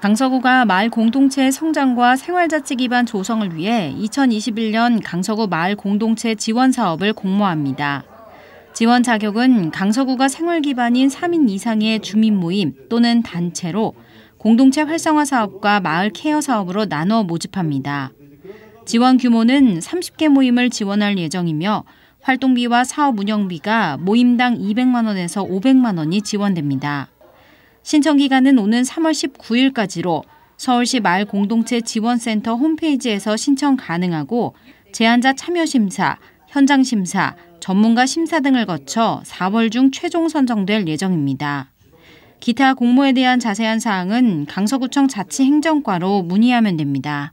강서구가 마을 공동체 성장과 생활자치 기반 조성을 위해 2021년 강서구 마을 공동체 지원 사업을 공모합니다. 지원 자격은 강서구가 생활 기반인 3인 이상의 주민 모임 또는 단체로 공동체 활성화 사업과 마을 케어 사업으로 나눠 모집합니다. 지원 규모는 30개 모임을 지원할 예정이며 활동비와 사업 운영비가 모임당 200만 원에서 500만 원이 지원됩니다. 신청 기간은 오는 3월 19일까지로 서울시 마을 공동체 지원센터 홈페이지에서 신청 가능하고 제안자 참여 심사, 현장 심사, 전문가 심사 등을 거쳐 4월 중 최종 선정될 예정입니다. 기타 공모에 대한 자세한 사항은 강서구청 자치행정과로 문의하면 됩니다.